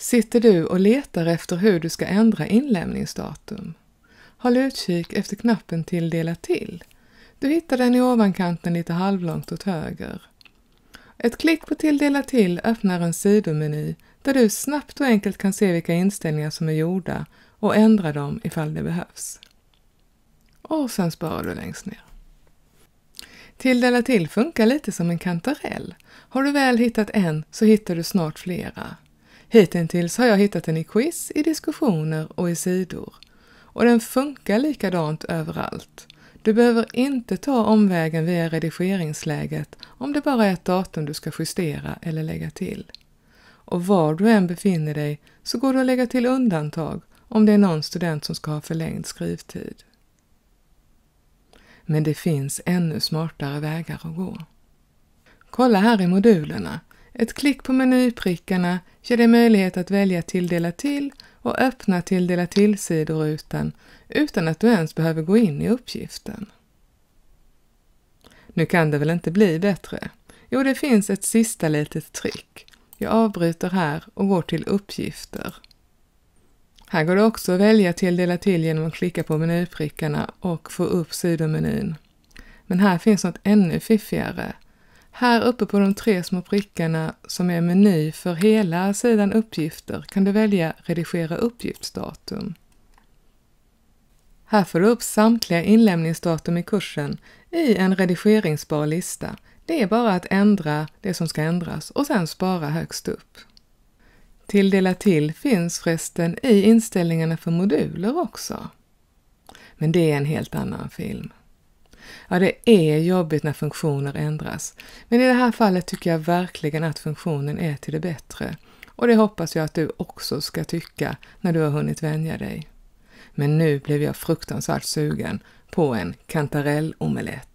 Sitter du och letar efter hur du ska ändra inlämningsdatum? Håll utkik efter knappen Tilldela till. Du hittar den i ovankanten lite halvlångt åt höger. Ett klick på Tilldela till öppnar en sidomeny där du snabbt och enkelt kan se vilka inställningar som är gjorda och ändra dem ifall det behövs. Och sen sparar du längst ner. Tilldela till funkar lite som en kantarell. Har du väl hittat en så hittar du snart flera. Hittills har jag hittat den i quiz, i diskussioner och i sidor. Och den funkar likadant överallt. Du behöver inte ta omvägen via redigeringsläget om det bara är ett datum du ska justera eller lägga till. Och var du än befinner dig så går det att lägga till undantag om det är någon student som ska ha förlängd skrivtid. Men det finns ännu smartare vägar att gå. Kolla här i modulerna ett klick på menyprickarna ger dig möjlighet att välja Tilldela till och öppna Tilldela till-sidorutan utan att du ens behöver gå in i uppgiften. Nu kan det väl inte bli bättre? Jo, det finns ett sista litet trick. Jag avbryter här och går till Uppgifter. Här går det också att välja Tilldela till genom att klicka på menyprickarna och få upp sidomenyn. Men här finns något ännu fiffigare. Här uppe på de tre små prickarna som är meny för hela sidan uppgifter kan du välja Redigera uppgiftsdatum. Här får du upp samtliga inlämningsdatum i kursen i en redigeringsbar lista. Det är bara att ändra det som ska ändras och sedan spara högst upp. Tilldela till finns förresten i inställningarna för moduler också. Men det är en helt annan film. Ja, det är jobbigt när funktioner ändras. Men i det här fallet tycker jag verkligen att funktionen är till det bättre. Och det hoppas jag att du också ska tycka när du har hunnit vänja dig. Men nu blev jag fruktansvärt sugen på en kantarellomelett.